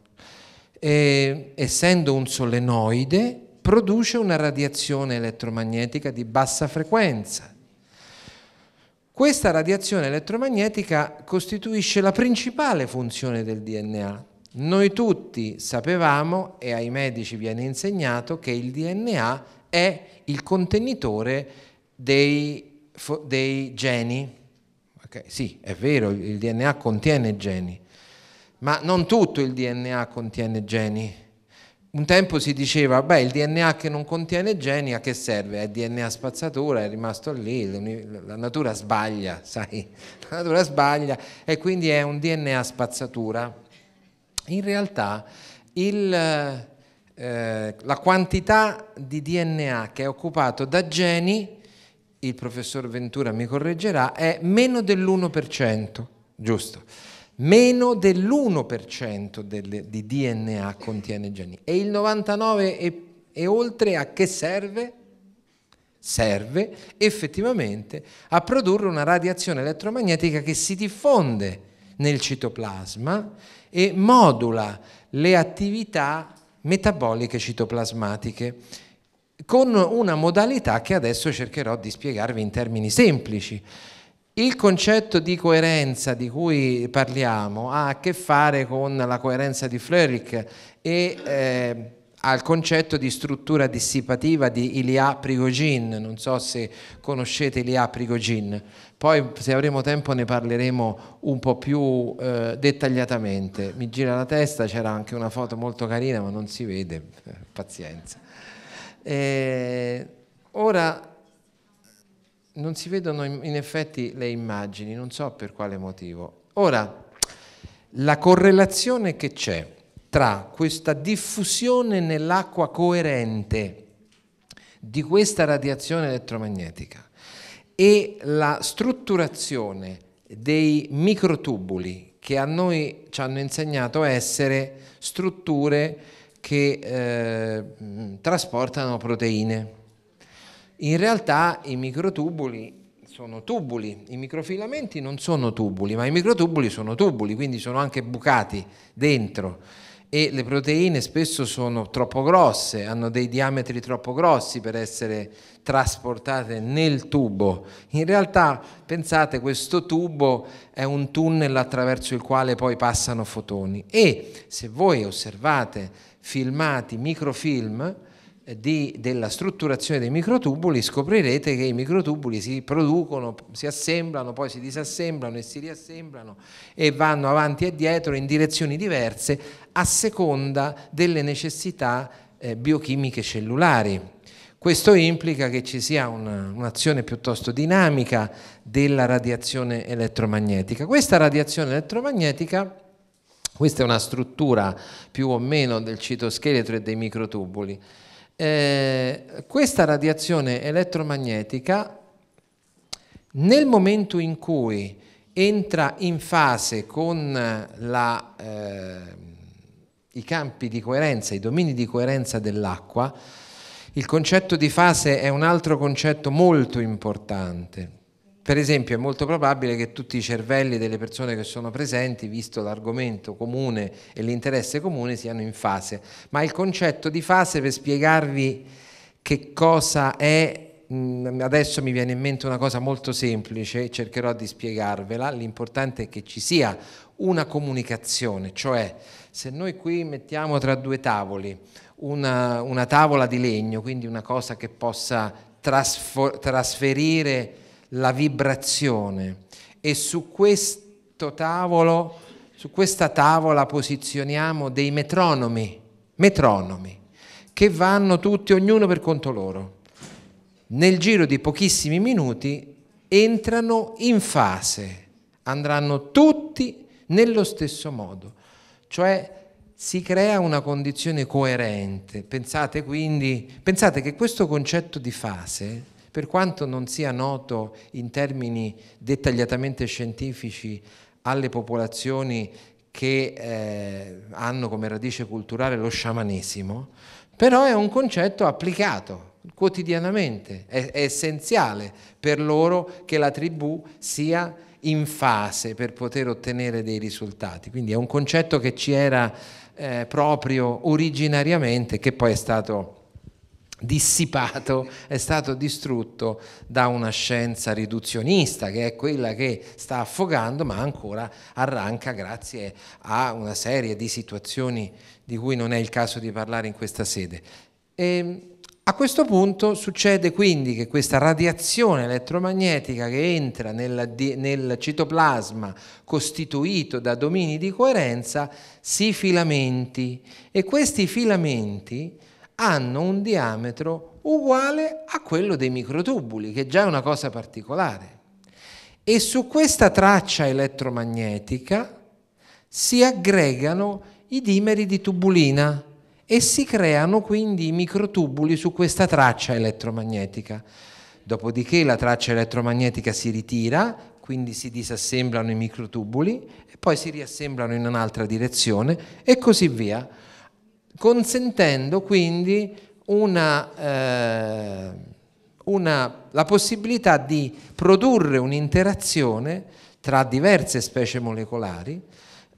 C: e, essendo un solenoide, produce una radiazione elettromagnetica di bassa frequenza. Questa radiazione elettromagnetica costituisce la principale funzione del DNA. Noi tutti sapevamo, e ai medici viene insegnato, che il DNA è il contenitore dei, dei geni. Okay, sì, è vero, il DNA contiene geni, ma non tutto il DNA contiene geni. Un tempo si diceva, beh, il DNA che non contiene geni a che serve? È DNA spazzatura, è rimasto lì, la natura sbaglia, sai, la natura sbaglia e quindi è un DNA spazzatura. In realtà il, eh, la quantità di DNA che è occupato da geni, il professor Ventura mi correggerà, è meno dell'1%, giusto? meno dell'1% del, di DNA contiene geni e il 99% e, e oltre a che serve? Serve effettivamente a produrre una radiazione elettromagnetica che si diffonde nel citoplasma e modula le attività metaboliche citoplasmatiche con una modalità che adesso cercherò di spiegarvi in termini semplici. Il concetto di coerenza di cui parliamo ha a che fare con la coerenza di Fleurich e eh, al concetto di struttura dissipativa di Ilia Prigogine, non so se conoscete Ilia Prigogine, poi se avremo tempo ne parleremo un po' più eh, dettagliatamente. Mi gira la testa, c'era anche una foto molto carina ma non si vede, eh, pazienza. Eh, ora non si vedono in effetti le immagini, non so per quale motivo. Ora, la correlazione che c'è tra questa diffusione nell'acqua coerente di questa radiazione elettromagnetica e la strutturazione dei microtubuli che a noi ci hanno insegnato essere strutture che eh, trasportano proteine. In realtà i microtubuli sono tubuli, i microfilamenti non sono tubuli, ma i microtubuli sono tubuli, quindi sono anche bucati dentro e le proteine spesso sono troppo grosse, hanno dei diametri troppo grossi per essere trasportate nel tubo. In realtà, pensate, questo tubo è un tunnel attraverso il quale poi passano fotoni e se voi osservate filmati, microfilm, di, della strutturazione dei microtubuli scoprirete che i microtubuli si producono, si assemblano, poi si disassemblano e si riassemblano e vanno avanti e dietro in direzioni diverse a seconda delle necessità eh, biochimiche cellulari. Questo implica che ci sia un'azione un piuttosto dinamica della radiazione elettromagnetica. Questa radiazione elettromagnetica questa è una struttura più o meno del citoscheletro e dei microtubuli eh, questa radiazione elettromagnetica nel momento in cui entra in fase con la, eh, i campi di coerenza, i domini di coerenza dell'acqua, il concetto di fase è un altro concetto molto importante per esempio è molto probabile che tutti i cervelli delle persone che sono presenti, visto l'argomento comune e l'interesse comune, siano in fase. Ma il concetto di fase, per spiegarvi che cosa è, mm, adesso mi viene in mente una cosa molto semplice, cercherò di spiegarvela, l'importante è che ci sia una comunicazione, cioè se noi qui mettiamo tra due tavoli una, una tavola di legno, quindi una cosa che possa trasferire la vibrazione e su questo tavolo, su questa tavola posizioniamo dei metronomi, metronomi, che vanno tutti, ognuno per conto loro. Nel giro di pochissimi minuti entrano in fase, andranno tutti nello stesso modo, cioè si crea una condizione coerente. Pensate quindi, pensate che questo concetto di fase per quanto non sia noto in termini dettagliatamente scientifici alle popolazioni che eh, hanno come radice culturale lo sciamanesimo, però è un concetto applicato quotidianamente, è, è essenziale per loro che la tribù sia in fase per poter ottenere dei risultati, quindi è un concetto che ci era eh, proprio originariamente che poi è stato dissipato, è stato distrutto da una scienza riduzionista che è quella che sta affogando ma ancora arranca grazie a una serie di situazioni di cui non è il caso di parlare in questa sede. E ehm, a questo punto succede quindi che questa radiazione elettromagnetica che entra nel, nel, citoplasma costituito da domini di coerenza si filamenti e questi filamenti hanno un diametro uguale a quello dei microtubuli, che già è una cosa particolare. E su questa traccia elettromagnetica si aggregano i dimeri di tubulina e si creano quindi i microtubuli su questa traccia elettromagnetica. Dopodiché la traccia elettromagnetica si ritira, quindi si disassemblano i microtubuli e poi si riassemblano in un'altra direzione e così via consentendo quindi una, eh, una, la possibilità di produrre un'interazione tra diverse specie molecolari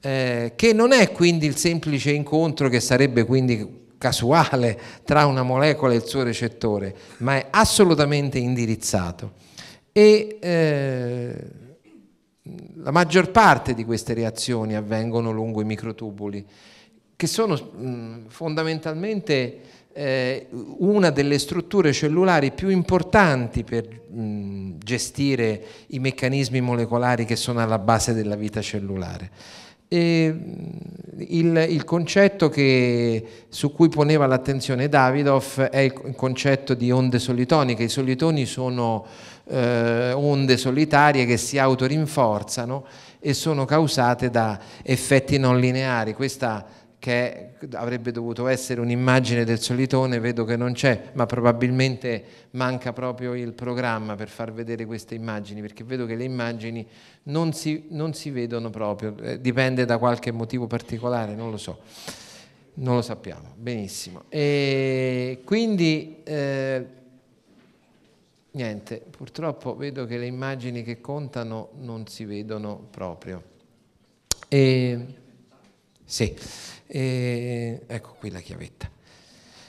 C: eh, che non è quindi il semplice incontro che sarebbe quindi casuale tra una molecola e il suo recettore, ma è assolutamente indirizzato. E eh, la maggior parte di queste reazioni avvengono lungo i microtubuli che sono mh, fondamentalmente eh, una delle strutture cellulari più importanti per mh, gestire i meccanismi molecolari che sono alla base della vita cellulare. E, il, il, concetto che, su cui poneva l'attenzione Davidoff è il concetto di onde solitoniche. I solitoni sono eh, onde solitarie che si autorinforzano e sono causate da effetti non lineari. Questa che avrebbe dovuto essere un'immagine del solitone, vedo che non c'è, ma probabilmente manca proprio il programma per far vedere queste immagini, perché vedo che le immagini non si, non si vedono proprio, eh, dipende da qualche motivo particolare, non lo so, non lo sappiamo, benissimo. E quindi, eh, niente, purtroppo vedo che le immagini che contano non si vedono proprio. E, sì. E, ecco qui la chiavetta.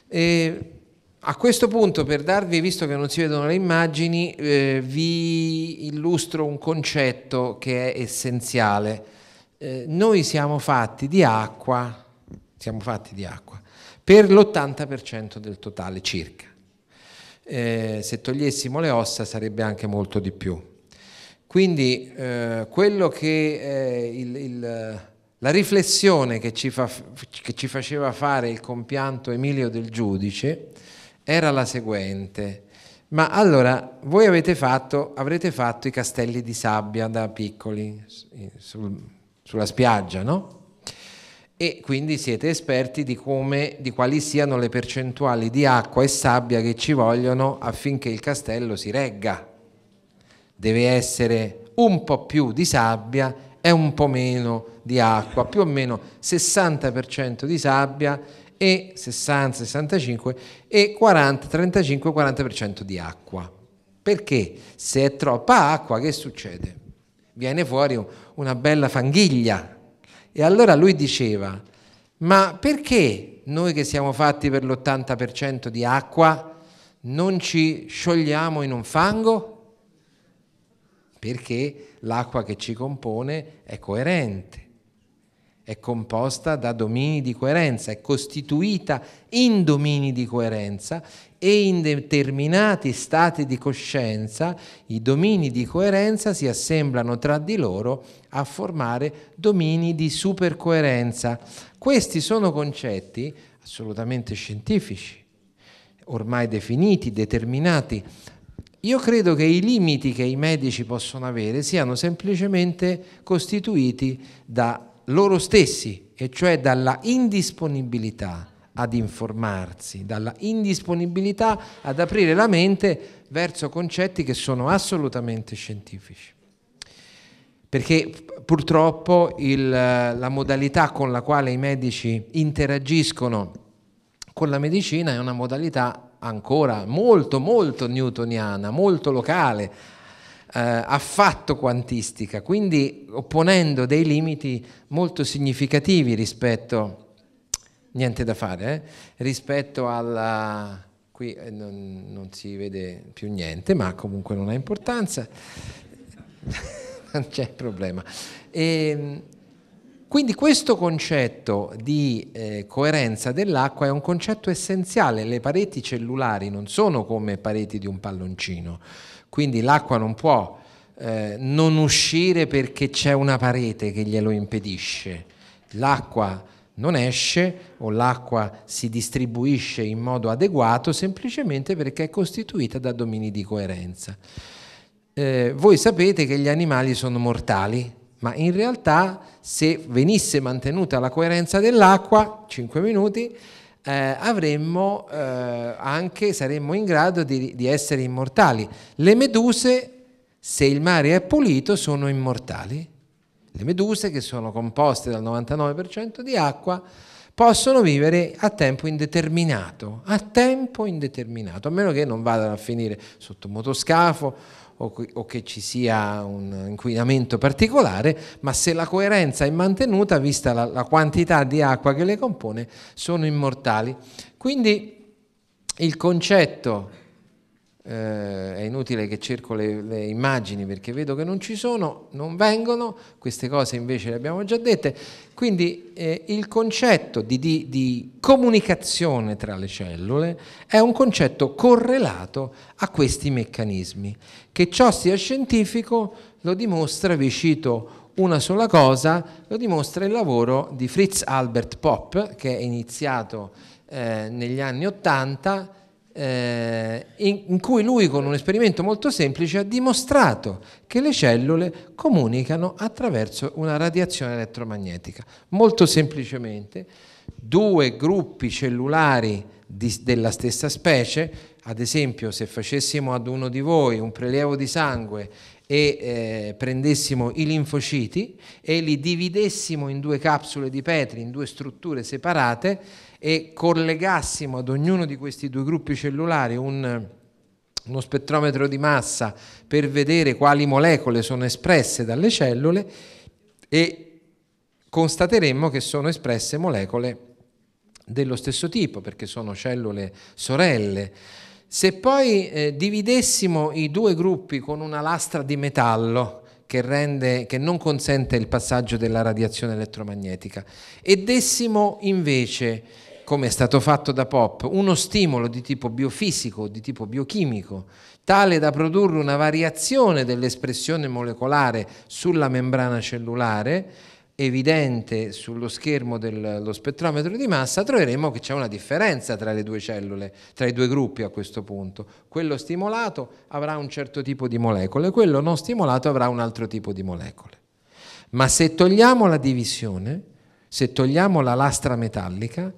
C: E, a questo punto, per darvi, visto che non si vedono le immagini, eh, vi illustro un concetto che è essenziale. Eh, noi siamo fatti di acqua, siamo fatti di acqua, per l'80% del totale circa. Eh, se togliessimo le ossa sarebbe anche molto di più. Quindi eh, quello che eh, il, il la riflessione che ci, fa, che ci faceva fare il compianto Emilio del Giudice era la seguente. Ma allora, voi avete fatto, avrete fatto i castelli di sabbia da piccoli sul, sulla spiaggia, no? E quindi siete esperti di, come, di quali siano le percentuali di acqua e sabbia che ci vogliono affinché il castello si regga. Deve essere un po' più di sabbia è un po' meno di acqua, più o meno 60% di sabbia e 60-65 e 40-35-40% di acqua. Perché se è troppa acqua che succede? Viene fuori una bella fanghiglia. E allora lui diceva, ma perché noi che siamo fatti per l'80% di acqua non ci sciogliamo in un fango? perché l'acqua che ci compone è coerente, è composta da domini di coerenza, è costituita in domini di coerenza e in determinati stati di coscienza i domini di coerenza si assemblano tra di loro a formare domini di supercoerenza. Questi sono concetti assolutamente scientifici, ormai definiti, determinati, io credo che i limiti che i medici possono avere siano semplicemente costituiti da loro stessi, e cioè dalla indisponibilità ad informarsi, dalla indisponibilità ad aprire la mente verso concetti che sono assolutamente scientifici. Perché purtroppo il, la modalità con la quale i medici interagiscono con la medicina è una modalità ancora molto, molto newtoniana, molto locale, eh, affatto quantistica, quindi opponendo dei limiti molto significativi rispetto, niente da fare, eh, rispetto alla... qui eh, non, non si vede più niente, ma comunque non ha importanza, non c'è problema. E, ehm, quindi questo concetto di eh, coerenza dell'acqua è un concetto essenziale, le pareti cellulari non sono come pareti di un palloncino, quindi l'acqua non può eh, non uscire perché c'è una parete che glielo impedisce, l'acqua non esce o l'acqua si distribuisce in modo adeguato semplicemente perché è costituita da domini di coerenza. Eh, voi sapete che gli animali sono mortali, ma in realtà se venisse mantenuta la coerenza dell'acqua, 5 minuti, eh, avremmo eh, anche, saremmo in grado di, di essere immortali. Le meduse, se il mare è pulito, sono immortali. Le meduse, che sono composte dal 99% di acqua, possono vivere a tempo indeterminato, a tempo indeterminato, a meno che non vadano a finire sotto motoscafo o, che ci sia un inquinamento particolare, ma se la coerenza è mantenuta, vista la, la quantità di acqua che le compone, sono immortali. Quindi il concetto eh, è inutile che cerco le, le, immagini perché vedo che non ci sono, non vengono, queste cose invece le abbiamo già dette, quindi eh, il concetto di, di, di comunicazione tra le cellule è un concetto correlato a questi meccanismi. Che ciò sia scientifico lo dimostra, vi cito una sola cosa lo dimostra il lavoro di Fritz Albert Popp che è iniziato eh, negli anni Ottanta eh, in, in cui lui con un esperimento molto semplice ha dimostrato che le cellule comunicano attraverso una radiazione elettromagnetica. Molto semplicemente due gruppi cellulari di, della stessa specie, ad esempio se facessimo ad uno di voi un prelievo di sangue e eh, prendessimo i linfociti e li dividessimo in due capsule di Petri, in due strutture separate, e collegassimo ad ognuno di questi due gruppi cellulari un, uno spettrometro di massa per vedere quali molecole sono espresse dalle cellule e constateremmo che sono espresse molecole dello stesso tipo perché sono cellule sorelle. Se poi eh, dividessimo i due gruppi con una lastra di metallo, che, rende, che, non consente il passaggio della radiazione elettromagnetica e dessimo invece come è stato fatto da Pop, uno stimolo di tipo biofisico, di tipo biochimico, tale da produrre una variazione dell'espressione molecolare sulla membrana cellulare, evidente sullo schermo dello spettrometro di massa, troveremo che c'è una differenza tra le due cellule, tra i due gruppi a questo punto. Quello stimolato avrà un certo tipo di molecole, quello non stimolato avrà un altro tipo di molecole. Ma se togliamo la divisione, se togliamo la lastra metallica,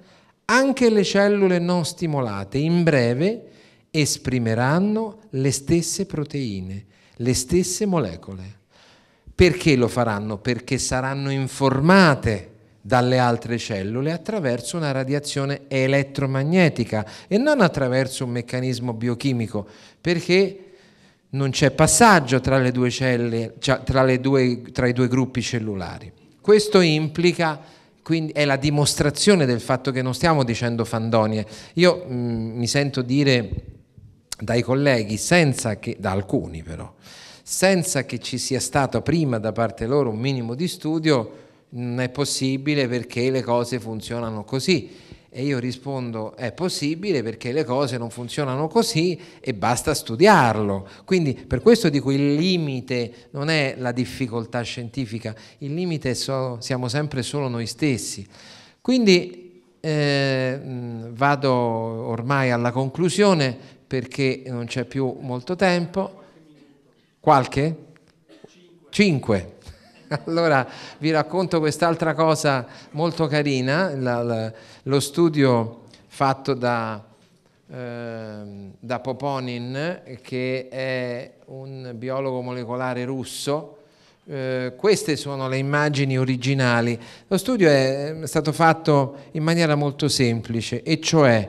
C: anche le cellule non stimolate, in breve, esprimeranno le stesse proteine, le stesse molecole. Perché lo faranno? Perché saranno informate dalle altre cellule attraverso una radiazione elettromagnetica e non attraverso un meccanismo biochimico, perché non c'è passaggio tra, le due celle, tra, le due, tra i due gruppi cellulari. Questo implica quindi è la dimostrazione del fatto che non stiamo dicendo fandonie. Io mh, mm, mi sento dire dai colleghi, che, da alcuni però, senza che ci sia stato prima da parte loro un minimo di studio, non è possibile perché le cose funzionano così e io rispondo, è possibile perché le cose non funzionano così e basta studiarlo. Quindi per questo dico il limite non è la difficoltà scientifica, il limite so, siamo sempre solo noi stessi. Quindi eh, mm, vado ormai alla conclusione perché non c'è più molto tempo. Qualche? Cinque. Allora vi racconto quest'altra cosa molto carina. La, la, lo studio fatto da, eh, da Poponin, che è un biologo molecolare russo, eh, queste sono le immagini originali. Lo studio è stato fatto in maniera molto semplice, e cioè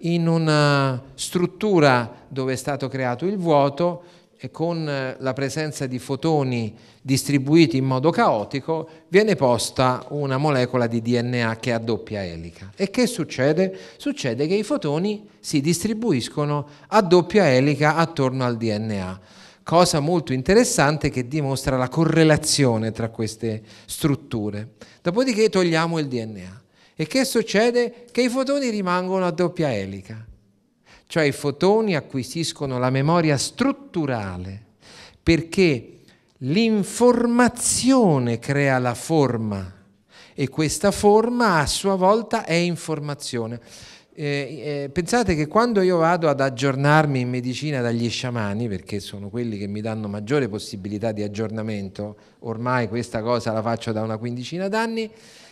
C: in una struttura dove è stato creato il vuoto con eh, la presenza di fotoni distribuiti in modo caotico viene posta una molecola di DNA che ha doppia elica. E che succede? Succede che i fotoni si distribuiscono a doppia elica attorno al DNA, cosa molto interessante che dimostra la correlazione tra queste strutture. Dopodiché togliamo il DNA. E che succede? Che i fotoni rimangono a doppia elica cioè i fotoni acquisiscono la memoria strutturale perché l'informazione crea la forma e questa forma a sua volta è informazione. Eh, eh, pensate che quando io vado ad aggiornarmi in medicina dagli sciamani, perché sono quelli che mi danno maggiore possibilità di aggiornamento, ormai questa cosa la faccio da una quindicina d'anni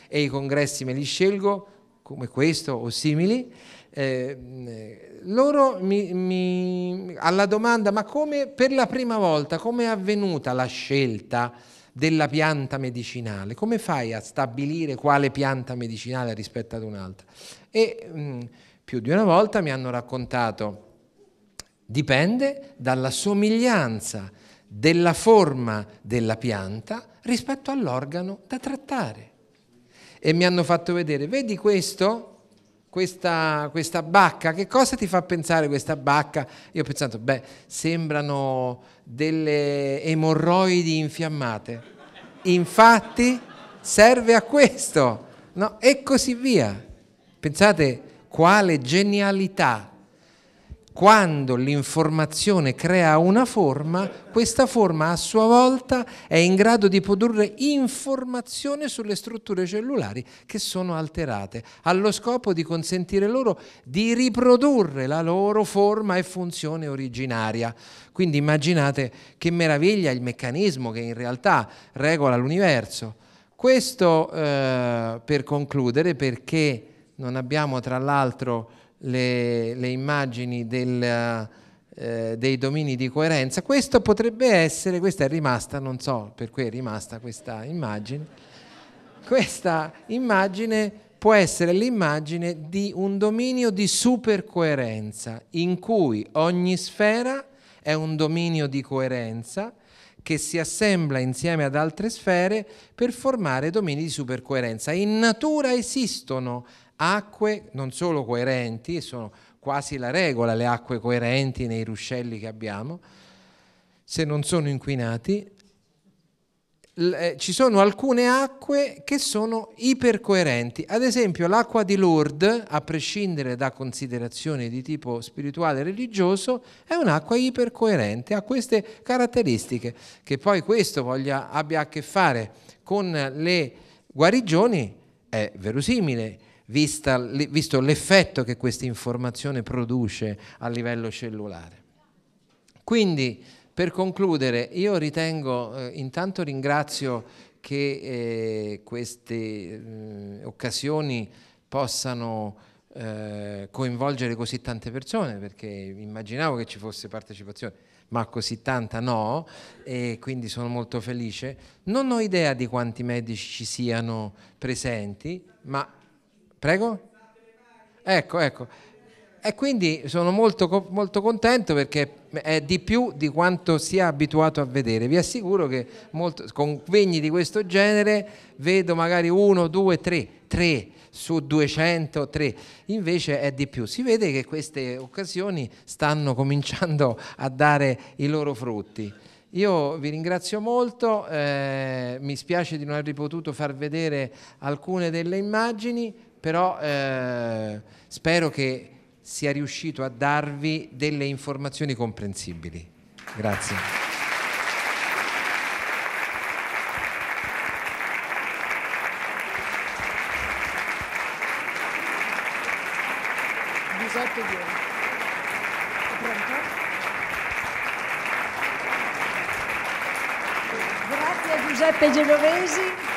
C: e i congressi me li scelgo come questo o simili, eh, loro mi, mi, alla domanda ma come per la prima volta come è avvenuta la scelta della pianta medicinale come fai a stabilire quale pianta medicinale rispetto ad un'altra e mh, mm, più di una volta mi hanno raccontato dipende dalla somiglianza della forma della pianta rispetto all'organo da trattare e mi hanno fatto vedere vedi questo questa, questa, bacca, che cosa ti fa pensare questa bacca? Io ho pensato, beh, sembrano delle emorroidi infiammate. Infatti serve a questo, no? E così via. Pensate quale genialità quando l'informazione crea una forma, questa forma a sua volta è in grado di produrre informazione sulle strutture cellulari che sono alterate, allo scopo di consentire loro di riprodurre la loro forma e funzione originaria. Quindi immaginate che meraviglia il meccanismo che in realtà regola l'universo. Questo eh, per concludere perché non abbiamo tra l'altro le, le immagini del, eh, dei domini di coerenza. Questo potrebbe essere, questa è rimasta, non so per cui è rimasta questa immagine, questa immagine può essere l'immagine di un dominio di supercoerenza, in cui ogni sfera è un dominio di coerenza, che si assembla insieme ad altre sfere per formare domini di supercoerenza. In natura esistono acque non solo coerenti, sono quasi la regola le acque coerenti nei ruscelli che abbiamo, se non sono inquinati, eh, ci sono alcune acque che sono ipercoerenti. Ad esempio l'acqua di Lourdes, a prescindere da considerazioni di tipo spirituale e religioso, è un'acqua ipercoerente, ha queste caratteristiche. Che poi questo voglia, abbia a che fare con le guarigioni è verosimile visto l'effetto che questa informazione produce a livello cellulare. Quindi, per concludere, io ritengo, eh, intanto ringrazio che eh, queste eh, occasioni possano eh, coinvolgere così tante persone, perché immaginavo che ci fosse partecipazione, ma così tanta no, e quindi sono molto felice. Non ho idea di quanti medici ci siano presenti, ma Prego? Ecco, ecco. E quindi sono molto, molto contento perché è di più di quanto sia abituato a vedere. Vi assicuro che molto, vegni di questo genere vedo magari uno, due, tre, tre su 203, invece è di più. Si vede che queste occasioni stanno cominciando a dare i loro frutti. Io vi ringrazio molto, eh, mi spiace di non aver potuto far vedere alcune delle immagini, però eh, spero che sia riuscito a darvi delle informazioni comprensibili. Grazie.
B: Grazie a Giuseppe Genovesi.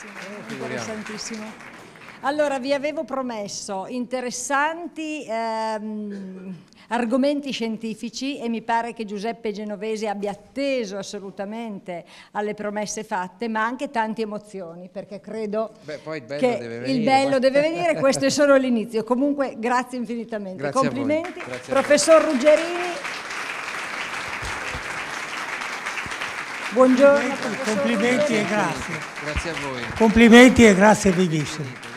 B: Bellissimo, eh, eh interessantissimo. Allora, vi avevo promesso interessanti ehm, argomenti scientifici e mi pare che Giuseppe Genovese abbia atteso assolutamente alle promesse fatte, ma anche tante emozioni, perché credo
C: Beh, il bello che deve venire, il bello ma... deve venire,
B: questo è solo l'inizio. Comunque, grazie infinitamente. Grazie Complimenti, professor Ruggerini. Buongiorno. Complimenti, complimenti
C: e grazie. Grazie a voi.
A: Complimenti e grazie vivissimi.